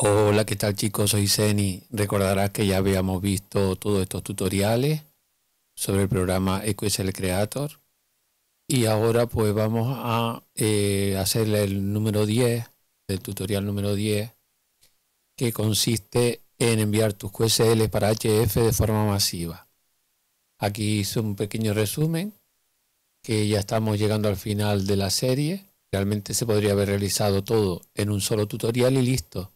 Hola, ¿qué tal chicos? Soy Zeni. Recordarás que ya habíamos visto todos estos tutoriales sobre el programa EQSL Creator. Y ahora pues vamos a eh, hacer el número 10, el tutorial número 10, que consiste en enviar tus QSL para HF de forma masiva. Aquí hice un pequeño resumen, que ya estamos llegando al final de la serie. Realmente se podría haber realizado todo en un solo tutorial y listo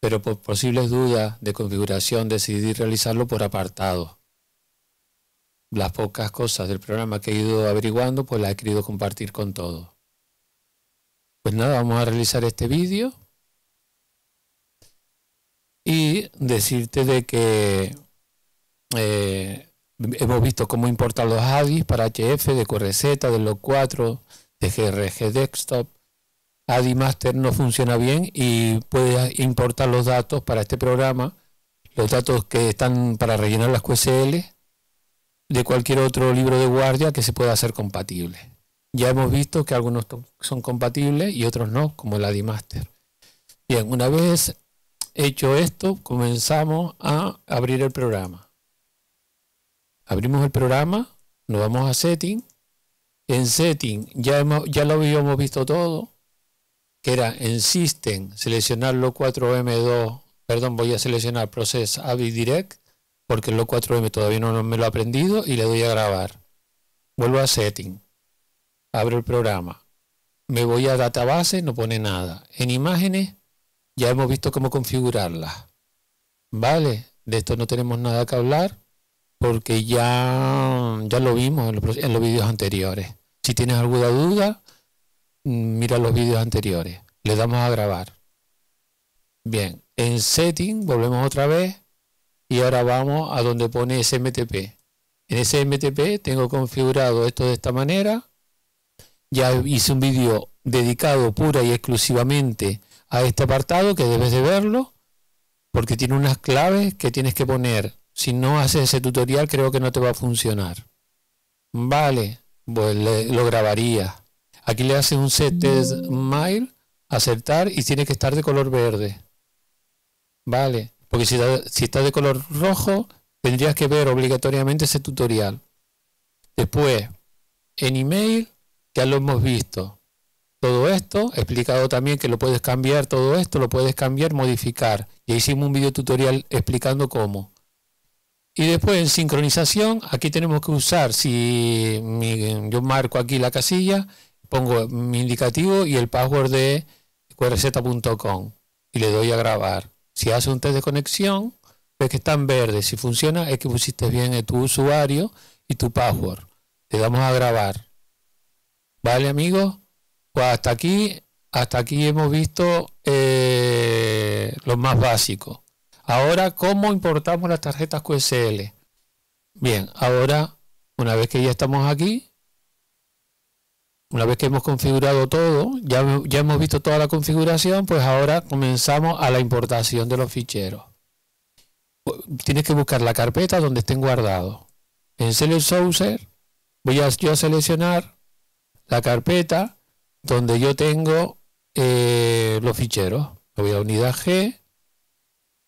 pero por posibles dudas de configuración decidí realizarlo por apartado. Las pocas cosas del programa que he ido averiguando, pues las he querido compartir con todos. Pues nada, vamos a realizar este vídeo y decirte de que eh, hemos visto cómo importar los ADIs para HF de QRZ, de log 4 de GRG Desktop, Adimaster no funciona bien y puede importar los datos para este programa, los datos que están para rellenar las QSL de cualquier otro libro de guardia que se pueda hacer compatible. Ya hemos visto que algunos son compatibles y otros no, como el Adimaster. Bien, una vez hecho esto, comenzamos a abrir el programa. Abrimos el programa, nos vamos a Setting. En Setting ya, ya lo habíamos visto todo era en System seleccionar Lo4M2, perdón, voy a seleccionar Process AVI Direct, porque el Lo4M todavía no me lo he aprendido, y le doy a grabar. Vuelvo a Setting, abro el programa, me voy a Database, no pone nada. En Imágenes ya hemos visto cómo configurarlas. Vale, de esto no tenemos nada que hablar, porque ya, ya lo vimos en los vídeos anteriores. Si tienes alguna duda, mira los vídeos anteriores. Le damos a grabar. Bien, en setting volvemos otra vez y ahora vamos a donde pone SMTP. En SMTP tengo configurado esto de esta manera. Ya hice un vídeo dedicado pura y exclusivamente a este apartado que debes de verlo porque tiene unas claves que tienes que poner. Si no haces ese tutorial creo que no te va a funcionar. Vale, pues lo grabaría. Aquí le hace un set mail, aceptar y tiene que estar de color verde. Vale, porque si, está de color rojo, tendrías que ver obligatoriamente ese tutorial. Después, en email, ya lo hemos visto. Todo esto, explicado también que lo puedes cambiar, todo esto lo puedes cambiar, modificar. Ya hicimos un video tutorial explicando cómo. Y después en sincronización, aquí tenemos que usar, si yo marco aquí la casilla, pongo mi indicativo y el password de qrz.com y le doy a grabar. Si hace un test de conexión, ves que está en verde. Si funciona, es que pusiste bien eh, tu usuario y tu password. Le damos a grabar. ¿Vale, amigos? Pues hasta aquí, hasta aquí hemos visto eh, lo más básico. Ahora, ¿cómo importamos las tarjetas QSL? Bien, ahora, una vez que ya estamos aquí, una vez que hemos configurado todo, ya, ya hemos visto toda la configuración, pues ahora comenzamos a la importación de los ficheros. Pues, tienes que buscar la carpeta donde estén guardados. En Select Sourcer voy a, yo a seleccionar la carpeta donde yo tengo eh, los ficheros. voy a unidad G.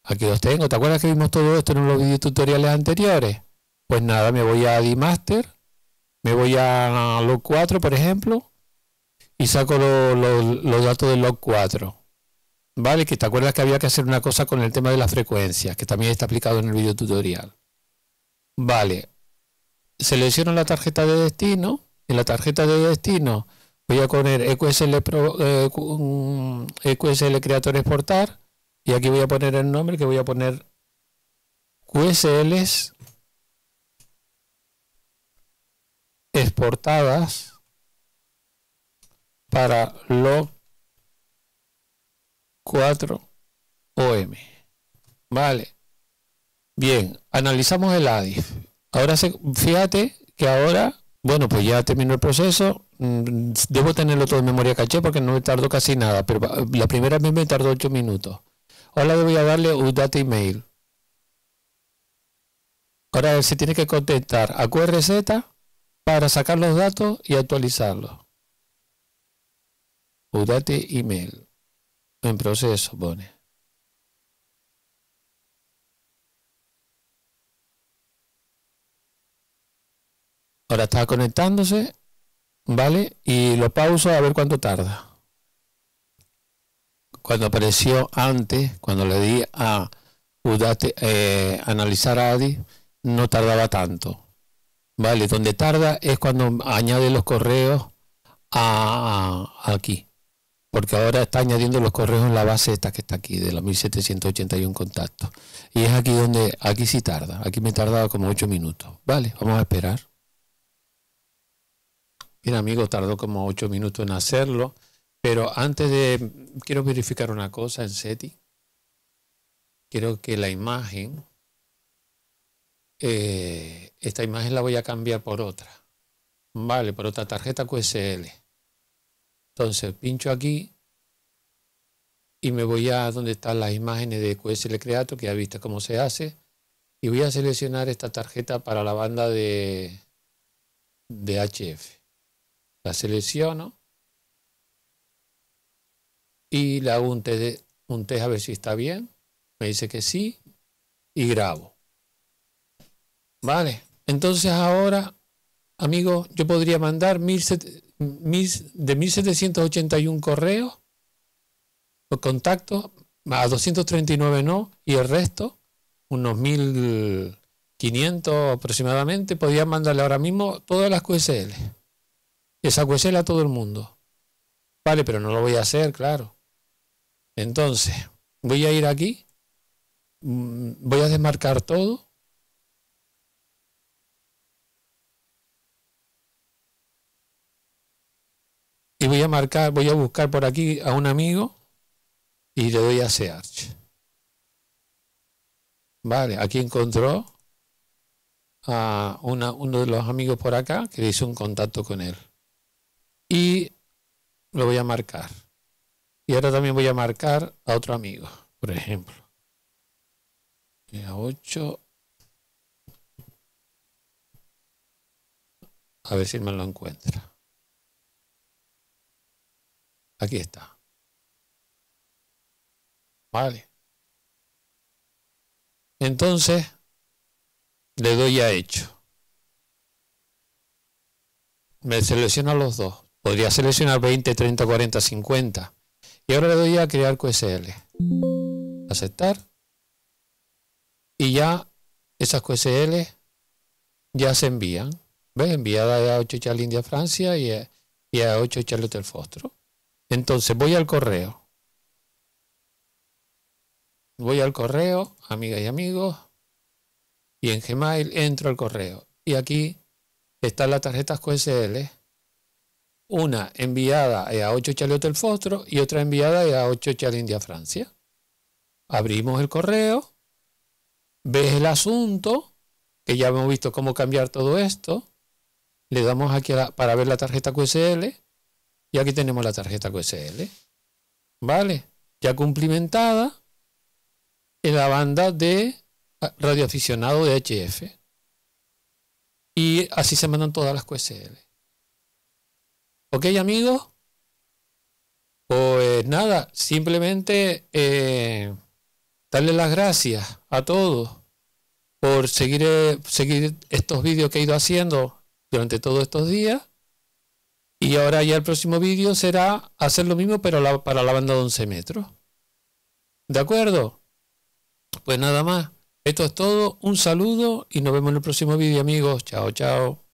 Aquí los tengo. ¿Te acuerdas que vimos todo esto en los tutoriales anteriores? Pues nada, me voy a DMaster me voy a log 4, por ejemplo, y saco los datos de log 4. ¿Vale? Que te acuerdas que había que hacer una cosa con el tema de las frecuencias, que también está aplicado en el video tutorial. Vale. Selecciono la tarjeta de destino. En la tarjeta de destino voy a poner EQSL, EQSL eh, mm, e Creator Exportar. Y aquí voy a poner el nombre que voy a poner QSLs exportadas para log 4 OM. Vale. Bien, analizamos el ADIF. Ahora se, fíjate que ahora, bueno, pues ya terminó el proceso. Mm, debo tenerlo todo en memoria caché porque no me tardó casi nada, pero la primera vez me tardó 8 minutos. Ahora le voy a darle un data email. Ahora se tiene que contestar a QRZ para sacar los datos y actualizarlos. Udate email. En proceso, pone. Ahora está conectándose, ¿vale? Y lo pauso a ver cuánto tarda. Cuando apareció antes, cuando le di a Udate, eh, analizar a Adi, no tardaba tanto. Vale, donde tarda es cuando añade los correos a, aquí. Porque ahora está añadiendo los correos en la base esta que está aquí, de los 1781 contactos. Y es aquí donde, aquí sí tarda. Aquí me tardaba como 8 minutos. Vale, vamos a esperar. Mira, amigo tardó como 8 minutos en hacerlo. Pero antes de, quiero verificar una cosa en SETI. Quiero que la imagen eh, esta imagen la voy a cambiar por otra. Vale, por otra tarjeta QSL. Entonces pincho aquí y me voy a donde están las imágenes de QSL Creato, que ya viste cómo se hace. Y voy a seleccionar esta tarjeta para la banda de, de HF. La selecciono y le hago un test a ver si está bien. Me dice que sí y grabo. Vale, entonces ahora, Amigo, yo podría mandar de 1781 correos por contactos a 239 no, y el resto, unos 1500 aproximadamente, podría mandarle ahora mismo todas las QSL. Esa QSL a todo el mundo. Vale, pero no lo voy a hacer, claro. Entonces, voy a ir aquí, mm, voy a desmarcar todo voy a marcar, voy a buscar por aquí a un amigo y le doy a search. Vale, aquí encontró a uno de los amigos por acá que hizo un contacto con él. Y lo voy a marcar. Y ahora también voy a marcar a otro amigo, por ejemplo. A 8. A ver si me lo encuentra. Aquí está. Vale. Entonces, le doy a hecho. Me selecciona los dos. Podría seleccionar 20, 30, 40, 50. Y ahora le doy a crear QSL. Aceptar. Y ya esas QSL ya se envían. ¿Ves? Enviada a 8 Charles India Francia y a, 8 Charlotte el Fostro. Entonces voy al correo. Voy al correo, amigas y amigos, y en Gmail entro al correo. Y aquí están las tarjetas QSL, una enviada a 8 Chaleotel del Fostro y otra enviada a 8 Chale India Francia. Abrimos el correo, ves el asunto, que ya hemos visto cómo cambiar todo esto, le damos aquí para ver la tarjeta QSL, y aquí tenemos la tarjeta QSL. ¿Vale? Ya cumplimentada en la banda de radioaficionado de HF. Y así se mandan todas las QSL. ¿Ok, amigos? Pues nada, simplemente eh, darle las gracias a todos por seguir, eh, seguir estos vídeos que he ido haciendo durante todos estos días. Y ahora ya el próximo vídeo será hacer lo mismo pero para la banda de 11 metros. ¿De acuerdo? Pues nada más. Esto es todo. Un saludo y nos vemos en el próximo vídeo amigos. Chao, chao.